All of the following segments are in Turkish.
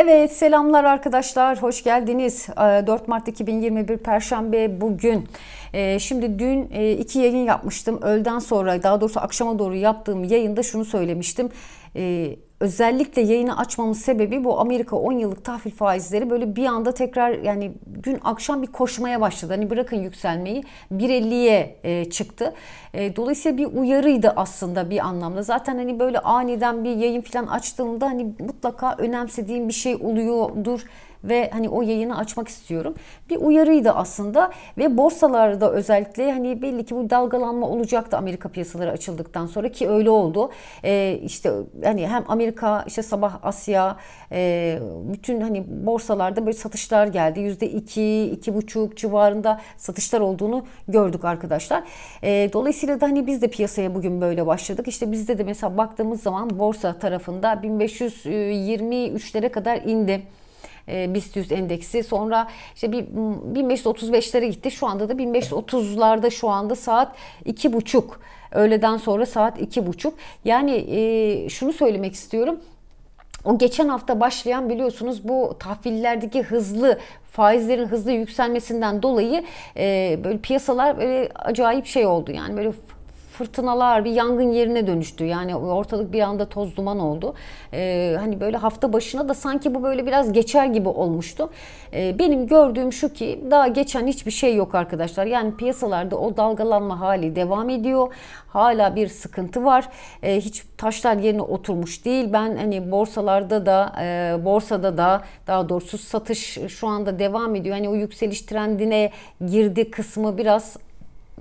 Evet selamlar arkadaşlar hoş geldiniz. 4 ee, Mart 2021 Perşembe bugün. Ee, şimdi dün e, iki yayın yapmıştım. Öğleden sonra daha doğrusu akşama doğru yaptığım yayında şunu söylemiştim ee, özellikle yayını açmamın sebebi bu Amerika 10 yıllık tahvil faizleri böyle bir anda tekrar yani gün akşam bir koşmaya başladı. Hani bırakın yükselmeyi 1.50'ye e, çıktı. E, dolayısıyla bir uyarıydı aslında bir anlamda. Zaten hani böyle aniden bir yayın falan açtığımda hani mutlaka önemsediğim bir şey oluyordur ve hani o yayını açmak istiyorum. Bir uyarıydı aslında ve borsalarda özellikle hani belli ki bu dalgalanma olacaktı Amerika piyasaları açıldıktan sonra ki öyle oldu. Ee, işte hani hem Amerika işte sabah Asya e, bütün hani borsalarda böyle satışlar geldi. Yüzde iki, iki buçuk civarında satışlar olduğunu gördük arkadaşlar. E, dolayısıyla da hani biz de piyasaya bugün böyle başladık. İşte bizde de mesela baktığımız zaman borsa tarafında 1523'lere e, kadar indi. E, BIST 100 endeksi. Sonra işte bir 1535'lere gitti. Şu anda da 1530'larda şu anda saat 2.30. Öğleden sonra saat iki buçuk. Yani e, şunu söylemek istiyorum. O geçen hafta başlayan biliyorsunuz bu tahvillerdeki hızlı faizlerin hızlı yükselmesinden dolayı e, böyle piyasalar böyle acayip şey oldu yani böyle fırtınalar, bir yangın yerine dönüştü. Yani ortalık bir anda toz duman oldu. Ee, hani böyle hafta başına da sanki bu böyle biraz geçer gibi olmuştu. Ee, benim gördüğüm şu ki daha geçen hiçbir şey yok arkadaşlar. Yani piyasalarda o dalgalanma hali devam ediyor. Hala bir sıkıntı var. Ee, hiç taşlar yerine oturmuş değil. Ben hani borsalarda da, e, borsada da daha doğrusu satış şu anda devam ediyor. Hani o yükseliş trendine girdi kısmı biraz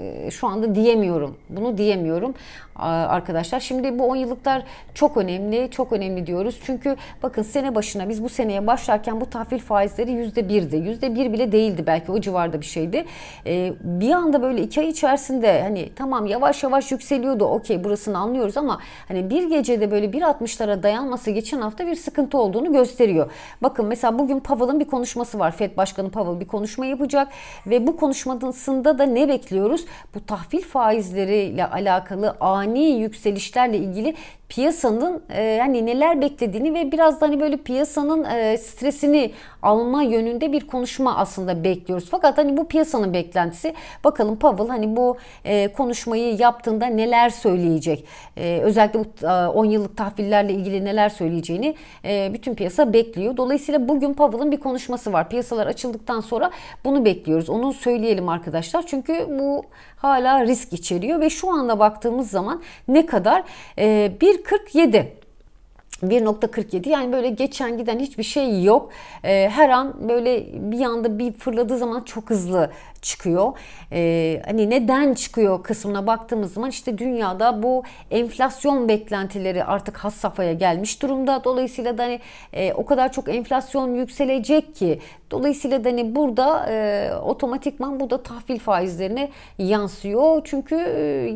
ee, şu anda diyemiyorum. Bunu diyemiyorum arkadaşlar. Şimdi bu 10 yıllıklar çok önemli, çok önemli diyoruz. Çünkü bakın sene başına biz bu seneye başlarken bu tahvil faizleri %1'di. %1 bile değildi belki o civarda bir şeydi. Ee, bir anda böyle 2 ay içerisinde hani tamam yavaş yavaş yükseliyordu. Okey burasını anlıyoruz ama hani bir gecede böyle 1.60'lara dayanması geçen hafta bir sıkıntı olduğunu gösteriyor. Bakın mesela bugün Powell'ın bir konuşması var. Fed Başkanı Powell bir konuşma yapacak ve bu konuşmasında da ne bekliyoruz? Bu tahvil faizleriyle alakalı ani yükselişlerle ilgili piyasanın e, hani neler beklediğini ve biraz da hani böyle piyasanın e, stresini alma yönünde bir konuşma aslında bekliyoruz. Fakat hani bu piyasanın beklentisi bakalım Pavel hani bu e, konuşmayı yaptığında neler söyleyecek? E, özellikle bu e, yıllık tahvillerle ilgili neler söyleyeceğini e, bütün piyasa bekliyor. Dolayısıyla bugün Powell'ın bir konuşması var. Piyasalar açıldıktan sonra bunu bekliyoruz. Onu söyleyelim arkadaşlar. Çünkü bu hala risk içeriyor ve şu anda baktığımız zaman ne kadar e, bir 1.47. 1.47 yani böyle geçen giden hiçbir şey yok. Ee, her an böyle bir anda bir fırladığı zaman çok hızlı çıkıyor. Ee, hani neden çıkıyor kısmına baktığımız zaman işte dünyada bu enflasyon beklentileri artık has safhaya gelmiş durumda. Dolayısıyla da hani e, o kadar çok enflasyon yükselecek ki dolayısıyla da hani burada e, otomatikman bu da tahvil faizlerine yansıyor. Çünkü e,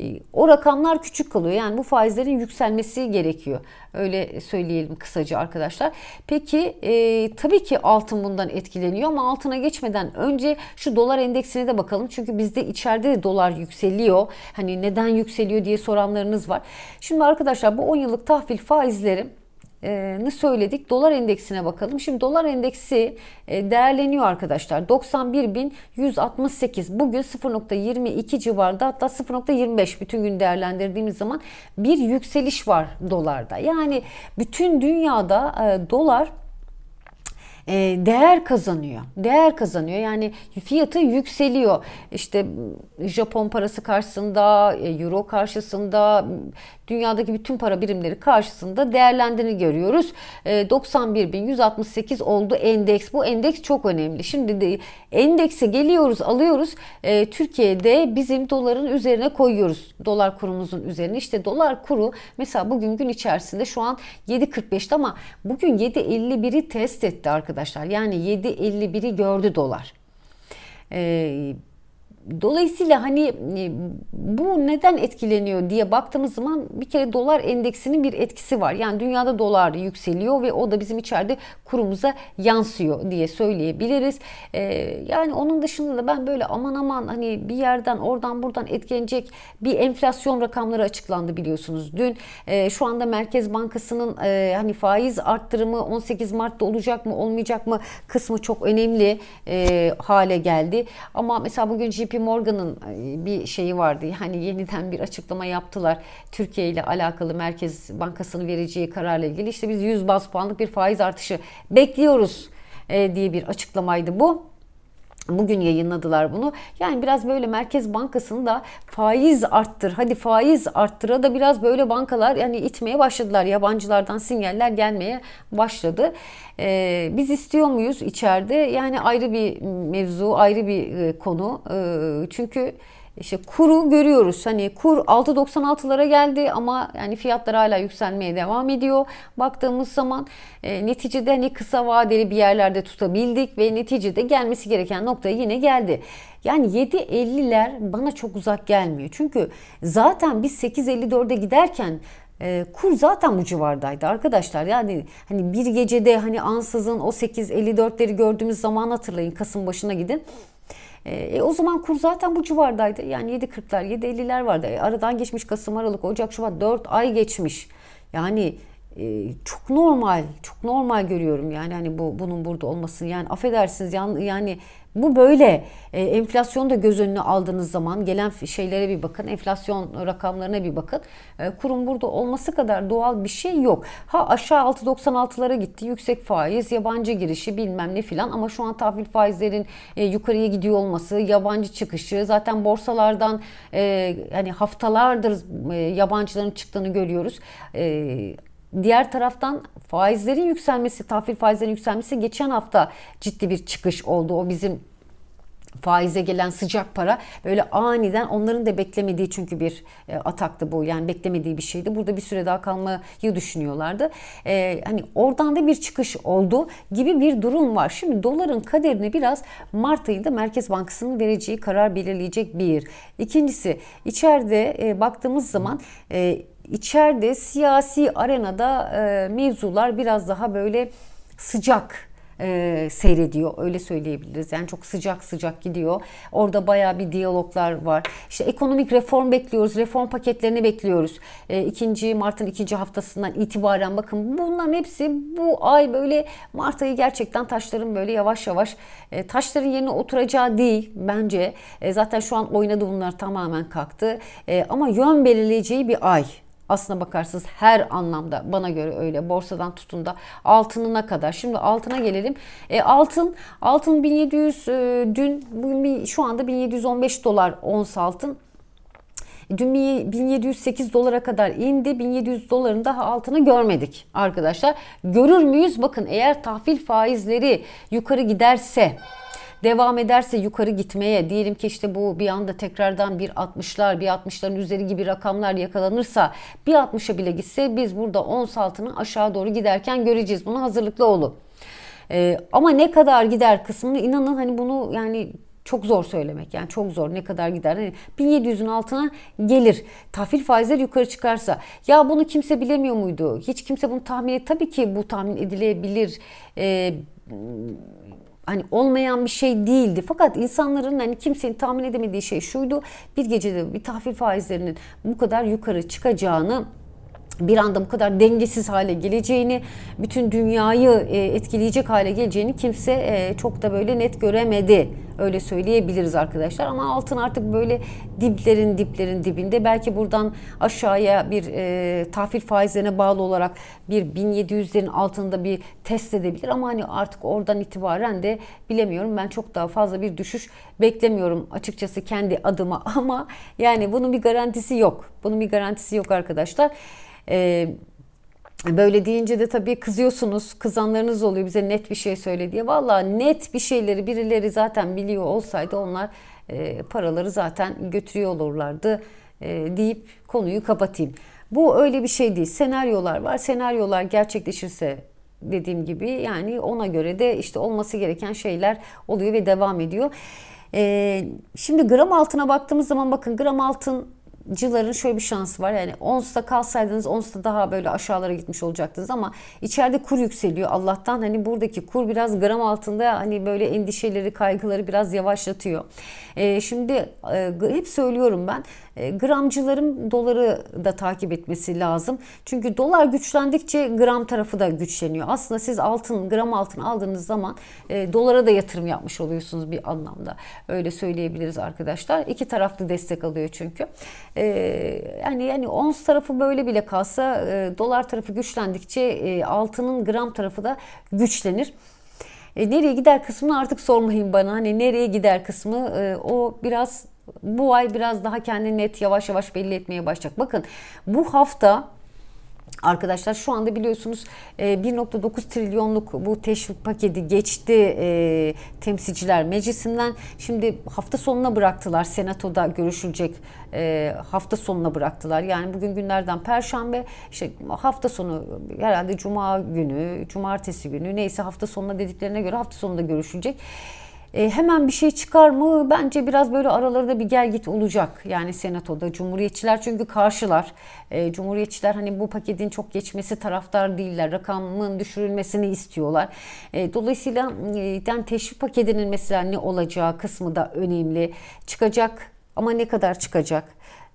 ee, o rakamlar küçük kalıyor. Yani bu faizlerin yükselmesi gerekiyor. Öyle söyleyelim kısaca arkadaşlar. Peki e, tabii ki altın bundan etkileniyor ama altına geçmeden önce şu dolar endeksine de bakalım. Çünkü bizde içeride de dolar yükseliyor. Hani neden yükseliyor diye soranlarınız var. Şimdi arkadaşlar bu 10 yıllık tahvil faizlerim ne söyledik? Dolar endeksine bakalım. Şimdi dolar endeksi değerleniyor arkadaşlar. 91.168 bugün 0.22 civarında hatta 0.25 bütün gün değerlendirdiğimiz zaman bir yükseliş var dolarda. Yani bütün dünyada dolar değer kazanıyor. Değer kazanıyor. Yani fiyatı yükseliyor. İşte ıı, Japon parası karşısında, euro karşısında, dünyadaki bütün para birimleri karşısında değerlendiğini görüyoruz. 91.168 ee, oldu endeks. Bu endeks çok önemli. Şimdi de endekse geliyoruz, alıyoruz. Ee, Türkiye'de bizim doların üzerine koyuyoruz. Dolar kurumuzun üzerine. İşte dolar kuru mesela bugün gün içerisinde şu an 7.45'te ama bugün 7.51'i test etti arkadaşlar. Yani 7.51'i gördü dolar. E, Dolayısıyla hani e, bu neden etkileniyor diye baktığımız zaman bir kere dolar endeksinin bir etkisi var. Yani dünyada dolar yükseliyor ve o da bizim içeride kurumuza yansıyor diye söyleyebiliriz. Ee, yani onun dışında da ben böyle aman aman hani bir yerden oradan buradan etkilenecek bir enflasyon rakamları açıklandı biliyorsunuz dün. E, şu anda Merkez Bankası'nın e, hani faiz arttırımı 18 Mart'ta olacak mı olmayacak mı kısmı çok önemli e, hale geldi. Ama mesela bugün GDP JP Morgan'ın bir şeyi vardı. Hani yeniden bir açıklama yaptılar. Türkiye ile alakalı Merkez Bankası'nın vereceği kararla ilgili. İşte biz 100 baz puanlık bir faiz artışı bekliyoruz e, diye bir açıklamaydı bu. Bugün yayınladılar bunu. Yani biraz böyle Merkez Bankası'nın da faiz arttır, hadi faiz arttıra da biraz böyle bankalar yani itmeye başladılar. Yabancılardan sinyaller gelmeye başladı. Ee, biz istiyor muyuz içeride? Yani ayrı bir mevzu, ayrı bir e, konu. Ee, çünkü işte kuru görüyoruz. Hani kur 6.96'lara geldi ama yani fiyatlar hala yükselmeye devam ediyor. Baktığımız zaman e, neticede hani kısa vadeli bir yerlerde tutabildik ve neticede gelmesi gereken noktaya yine geldi. Yani 7.50'ler bana çok uzak gelmiyor. Çünkü zaten biz 8.54'e giderken e, kur zaten bu civardaydı arkadaşlar. Yani hani bir gecede hani ansızın o 8.54'leri gördüğümüz zaman hatırlayın Kasım başına gidin. E, e, o zaman kur zaten bu civardaydı. Yani 7.40'lar, 7.50'ler vardı. E, aradan geçmiş Kasım, Aralık, Ocak, Şubat 4 ay geçmiş. Yani e, çok normal, çok normal görüyorum yani hani bu bunun burada olması yani affedersiniz yani, bu böyle e, enflasyonu da göz önüne aldığınız zaman gelen şeylere bir bakın, enflasyon rakamlarına bir bakın. E, kurum burada olması kadar doğal bir şey yok. Ha aşağı 6.96'lara gitti, yüksek faiz, yabancı girişi bilmem ne filan ama şu an tahvil faizlerin e, yukarıya gidiyor olması, yabancı çıkışı, zaten borsalardan e, hani haftalardır e, yabancıların çıktığını görüyoruz. E, Diğer taraftan faizlerin yükselmesi, tahvil faizlerin yükselmesi geçen hafta ciddi bir çıkış oldu. O bizim faize gelen sıcak para böyle aniden onların da beklemediği çünkü bir e, ataktı bu yani beklemediği bir şeydi. Burada bir süre daha kalmayı düşünüyorlardı. E, hani oradan da bir çıkış oldu gibi bir durum var. Şimdi doların kaderini biraz Mart ayında Merkez Bankası'nın vereceği karar belirleyecek bir. İkincisi içeride e, baktığımız zaman e, içeride siyasi arenada e, mevzular biraz daha böyle sıcak e, seyrediyor öyle söyleyebiliriz. Yani çok sıcak sıcak gidiyor. Orada baya bir diyaloglar var. İşte ekonomik reform bekliyoruz. Reform paketlerini bekliyoruz. E, 2. Mart'ın ikinci haftasından itibaren bakın bunların hepsi bu ay böyle Mart ayı gerçekten taşların böyle yavaş yavaş e, taşların yerine oturacağı değil bence. E, zaten şu an oynadı bunlar tamamen kalktı. E, ama yön belirleyeceği bir ay Aslına bakarsınız her anlamda bana göre öyle. Borsadan tutun da altınına kadar. Şimdi altına gelelim. E, altın altın 1700 e, dün bugün şu anda 1715 dolar ons altın. Dün 1708 dolara kadar indi. 1700 doların daha altını görmedik arkadaşlar. Görür müyüz? Bakın eğer tahvil faizleri yukarı giderse devam ederse yukarı gitmeye diyelim ki işte bu bir anda tekrardan bir 60'lar bir 60'ların üzeri gibi rakamlar yakalanırsa bir 60'a bile gitse biz burada ons altını aşağı doğru giderken göreceğiz. bunu hazırlıklı olun. Ee, ama ne kadar gider kısmını inanın hani bunu yani çok zor söylemek yani çok zor ne kadar gider hani 1700'ün altına gelir tahvil faizleri yukarı çıkarsa ya bunu kimse bilemiyor muydu hiç kimse bunu tahmin et tabii ki bu tahmin edilebilir ee, hani olmayan bir şey değildi. Fakat insanların hani kimsenin tahmin edemediği şey şuydu. Bir gecede bir tahvil faizlerinin bu kadar yukarı çıkacağını bir anda bu kadar dengesiz hale geleceğini, bütün dünyayı e, etkileyecek hale geleceğini kimse e, çok da böyle net göremedi. Öyle söyleyebiliriz arkadaşlar ama altın artık böyle diplerin diplerin dibinde. Belki buradan aşağıya bir e, tahvil faizlerine bağlı olarak bir 1700'lerin altında bir test edebilir ama hani artık oradan itibaren de bilemiyorum. Ben çok daha fazla bir düşüş beklemiyorum açıkçası kendi adıma ama yani bunun bir garantisi yok. Bunun bir garantisi yok arkadaşlar. Ee, böyle deyince de tabii kızıyorsunuz, kızanlarınız oluyor bize net bir şey söyle diye. Valla net bir şeyleri birileri zaten biliyor olsaydı onlar e, paraları zaten götürüyor olurlardı e, deyip konuyu kapatayım. Bu öyle bir şey değil. Senaryolar var. Senaryolar gerçekleşirse dediğim gibi yani ona göre de işte olması gereken şeyler oluyor ve devam ediyor. E, şimdi gram altına baktığımız zaman bakın gram altın cıların şöyle bir şansı var. Yani onsta kalsaydınız onsta daha böyle aşağılara gitmiş olacaktınız ama içeride kur yükseliyor. Allah'tan hani buradaki kur biraz gram altında hani böyle endişeleri, kaygıları biraz yavaşlatıyor. E, şimdi e, hep söylüyorum ben e, gramcıların doları da takip etmesi lazım. Çünkü dolar güçlendikçe gram tarafı da güçleniyor. Aslında siz altın, gram altın aldığınız zaman e, dolara da yatırım yapmış oluyorsunuz bir anlamda. Öyle söyleyebiliriz arkadaşlar. İki taraflı destek alıyor çünkü. E, yani yani ons tarafı böyle bile kalsa e, dolar tarafı güçlendikçe e, altının gram tarafı da güçlenir. E, nereye gider kısmını artık sormayın bana. Hani nereye gider kısmı e, o biraz bu ay biraz daha kendini net yavaş yavaş belli etmeye başlayacak. Bakın bu hafta Arkadaşlar şu anda biliyorsunuz 1.9 e, trilyonluk bu teşvik paketi geçti e, temsilciler meclisinden. Şimdi hafta sonuna bıraktılar senatoda görüşülecek e, hafta sonuna bıraktılar. Yani bugün günlerden perşembe işte hafta sonu herhalde cuma günü cumartesi günü neyse hafta sonuna dediklerine göre hafta sonunda görüşülecek. E, hemen bir şey çıkar mı? Bence biraz böyle aralarında bir gel git olacak. Yani senatoda cumhuriyetçiler çünkü karşılar. E, cumhuriyetçiler hani bu paketin çok geçmesi taraftar değiller. Rakamın düşürülmesini istiyorlar. E, dolayısıyla e, teşvik paketinin mesela ne olacağı kısmı da önemli. Çıkacak ama ne kadar çıkacak?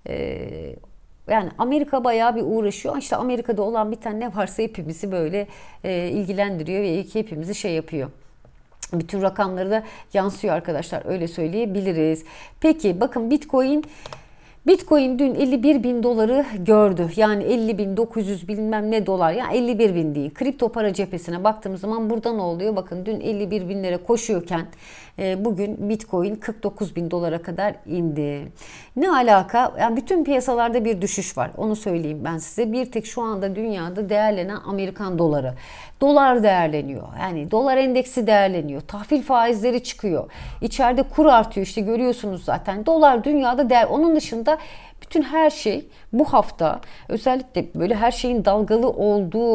E, yani Amerika bayağı bir uğraşıyor. İşte Amerika'da olan bir tane ne varsa hepimizi böyle e, ilgilendiriyor ve hepimizi şey yapıyor bütün rakamları da yansıyor arkadaşlar öyle söyleyebiliriz. Peki bakın Bitcoin Bitcoin dün 51 bin doları gördü. Yani 50 bin 900 bilmem ne dolar. Yani 51 bin değil. Kripto para cephesine baktığımız zaman burada ne oluyor? Bakın dün 51 binlere koşuyorken e, bugün Bitcoin 49 bin dolara kadar indi. Ne alaka? Yani bütün piyasalarda bir düşüş var. Onu söyleyeyim ben size. Bir tek şu anda dünyada değerlenen Amerikan doları. Dolar değerleniyor. Yani dolar endeksi değerleniyor. Tahvil faizleri çıkıyor. İçeride kur artıyor işte görüyorsunuz zaten. Dolar dünyada değer. Onun dışında bütün her şey bu hafta özellikle böyle her şeyin dalgalı olduğu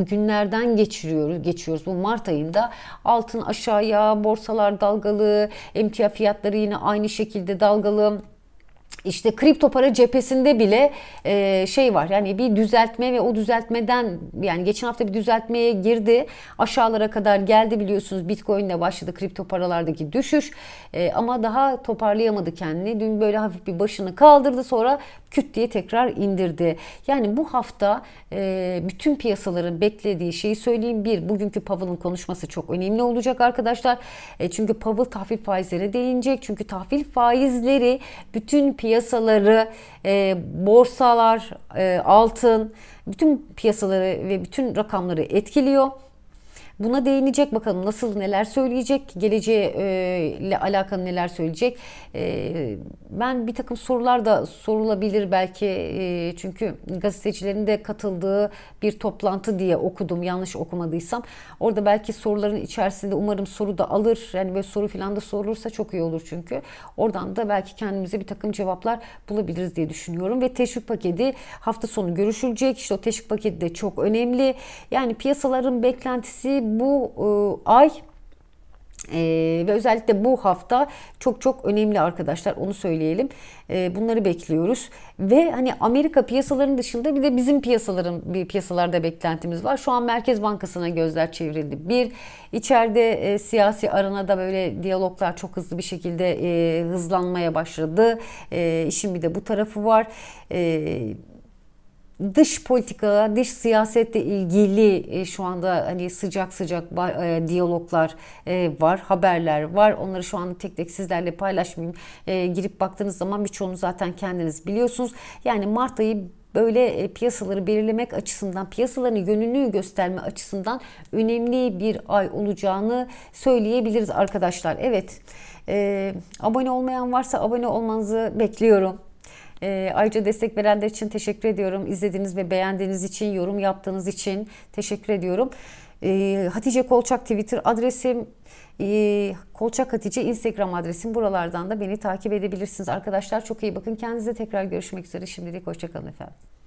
e, günlerden geçiriyoruz. Geçiyoruz bu Mart ayında altın aşağıya, borsalar dalgalı, emtia fiyatları yine aynı şekilde dalgalı işte kripto para cephesinde bile e, şey var yani bir düzeltme ve o düzeltmeden yani geçen hafta bir düzeltmeye girdi aşağılara kadar geldi biliyorsunuz Bitcoin ile başladı kripto paralardaki düşüş e, ama daha toparlayamadı kendini dün böyle hafif bir başını kaldırdı sonra küt diye tekrar indirdi yani bu hafta e, bütün piyasaların beklediği şeyi söyleyeyim bir bugünkü Powell'ın konuşması çok önemli olacak arkadaşlar çünkü Powell tahvil faizlere değinecek çünkü tahvil faizleri bütün piyasaları, e, borsalar, e, altın bütün piyasaları ve bütün rakamları etkiliyor. Buna değinecek bakalım nasıl neler söyleyecek, e, ile alakalı neler söyleyecek. E, ben bir takım sorular da sorulabilir belki e, çünkü gazetecilerin de katıldığı bir toplantı diye okudum yanlış okumadıysam. Orada belki soruların içerisinde umarım soru da alır. Yani böyle soru falan da sorulursa çok iyi olur çünkü. Oradan da belki kendimize bir takım cevaplar bulabiliriz diye düşünüyorum. Ve teşvik paketi hafta sonu görüşülecek. İşte o teşvik paketi de çok önemli. Yani piyasaların beklentisi bu e, ay ee, ve özellikle bu hafta çok çok önemli arkadaşlar onu söyleyelim. Ee, bunları bekliyoruz ve hani Amerika piyasalarının dışında bir de bizim piyasaların bir piyasalarda beklentimiz var. Şu an Merkez Bankası'na gözler çevrildi. Bir içeride e, siyasi da böyle diyaloglar çok hızlı bir şekilde e, hızlanmaya başladı. E, işin bir de bu tarafı var. E, dış politika, dış siyasetle ilgili e, şu anda hani sıcak sıcak e, diyaloglar e, var, haberler var. Onları şu anda tek tek sizlerle paylaşmayayım. Girip baktığınız zaman birçoğunu zaten kendiniz biliyorsunuz. Yani Mart ayı böyle piyasaları belirlemek açısından, piyasaların yönünü gösterme açısından önemli bir ay olacağını söyleyebiliriz arkadaşlar. Evet, abone olmayan varsa abone olmanızı bekliyorum. E, ayrıca destek verenler için teşekkür ediyorum. İzlediğiniz ve beğendiğiniz için, yorum yaptığınız için teşekkür ediyorum. E, Hatice Kolçak Twitter adresim. E, Kolçak Hatice Instagram adresim. Buralardan da beni takip edebilirsiniz. Arkadaşlar çok iyi bakın. Kendinize tekrar görüşmek üzere. Şimdilik hoşçakalın efendim.